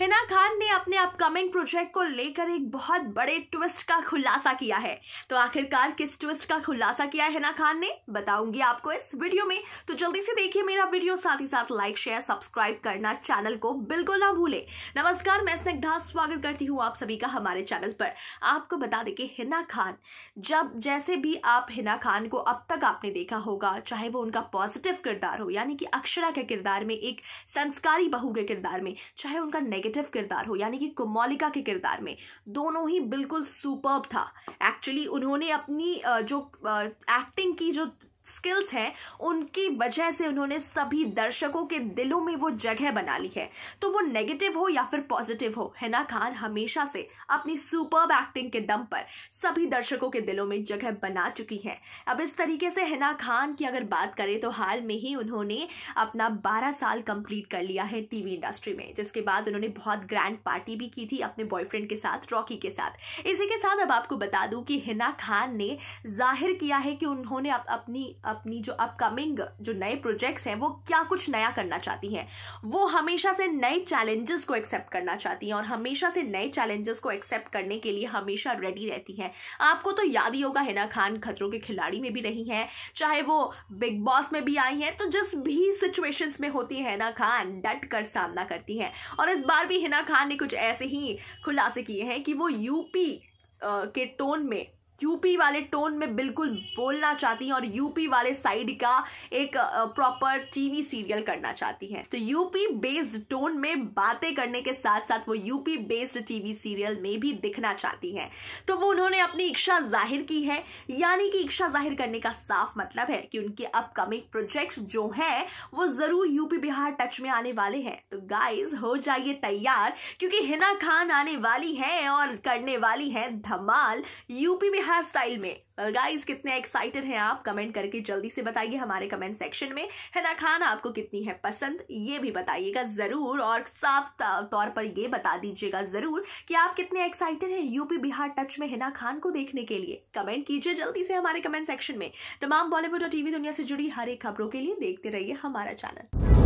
हिना खान ने अपने upcoming project को लेकर एक बहुत बड़े ट्विस्ट का खुलासा किया है तो आखिरकार किस ट्विस्ट का खुलासा किया है हिना खान ने बताऊंगी आपको इस वीडियो में तो जल्दी से देखिए मेरा वीडियो साथ ही साथ लाइक शेयर सब्सक्राइब करना चैनल को बिल्कुल ना भूले नमस्कार मैं स्निग्धा स्वागत करती हूँ आप सभी का हमारे चैनल पर आपको बता दें कि हिना खान जब जैसे भी आप हिना खान को अब तक आपने देखा होगा चाहे वो उनका पॉजिटिव किरदार हो यानी कि अक्षरा के किरदार में एक संस्कारी बहू के किरदार में चाहे उनका नेगेटिव किरदार हो यानी कि कुमोलिका के किरदार में दोनों ही बिल्कुल सुपर्ब था एक्चुअली उन्होंने अपनी जो एक्टिंग की जो स्किल्स हैं उनकी वजह से उन्होंने सभी दर्शकों के दिलों में वो जगह बना ली है तो वो नेगेटिव हो या फिर पॉजिटिव हो हिना खान हमेशा से अपनी सुपर एक्टिंग के दम पर सभी दर्शकों के दिलों में जगह बना चुकी हैं अब इस तरीके से हिना खान की अगर बात करें तो हाल में ही उन्होंने अपना बारह साल कंप्लीट कर लिया है टीवी इंडस्ट्री में जिसके बाद उन्होंने बहुत ग्रैंड पार्टी भी की थी अपने बॉयफ्रेंड के साथ रॉकी के साथ इसी के साथ अब आपको बता दूं कि हिना खान ने जाहिर किया है कि उन्होंने अपनी अपनी जो अपकमिंग जो नए प्रोजेक्ट्स हैं वो क्या कुछ नया करना चाहती हैं वो हमेशा से नए चैलेंजेस को एक्सेप्ट करना चाहती हैं और हमेशा से नए चैलेंजेस को एक्सेप्ट करने के लिए हमेशा रेडी रहती हैं आपको तो याद ही होगा हिना खान खतरों के खिलाड़ी में भी रही हैं चाहे वो बिग बॉस में भी आई हैं तो जिस भी सिचुएशंस में होती है हिना खान डट कर सामना करती हैं और इस बार भी हिना खान ने कुछ ऐसे ही खुलासे किए हैं कि वो यूपी के टोन में यूपी वाले टोन में बिल्कुल बोलना चाहती हैं और यूपी वाले साइड का एक प्रॉपर टीवी सीरियल करना चाहती हैं तो यूपी बेस्ड टोन में बातें करने के साथ साथ वो यूपी बेस्ड टीवी सीरियल में भी दिखना चाहती हैं तो वो उन्होंने अपनी इच्छा जाहिर की है यानी कि इच्छा जाहिर करने का साफ मतलब है कि उनके अपकमिंग प्रोजेक्ट जो हैं वो जरूर यूपी बिहार टच में आने वाले हैं तो गाइज हो जाइए तैयार क्योंकि हिना खान आने वाली है और करने वाली है धमाल यूपी बिहार हेयर स्टाइल में गाइस कितने एक्साइटेड हैं आप कमेंट करके जल्दी से बताइए हमारे कमेंट सेक्शन में हिना खान आपको कितनी है पसंद ये भी बताइएगा जरूर और साफ तौर पर ये बता दीजिएगा जरूर कि आप कितने एक्साइटेड हैं यूपी बिहार टच में हिना खान को देखने के लिए कमेंट कीजिए जल्दी से हमारे कमेंट सेक्शन में तमाम बॉलीवुड और टीवी दुनिया से जुड़ी हर एक खबरों के लिए देखते रहिए हमारा चैनल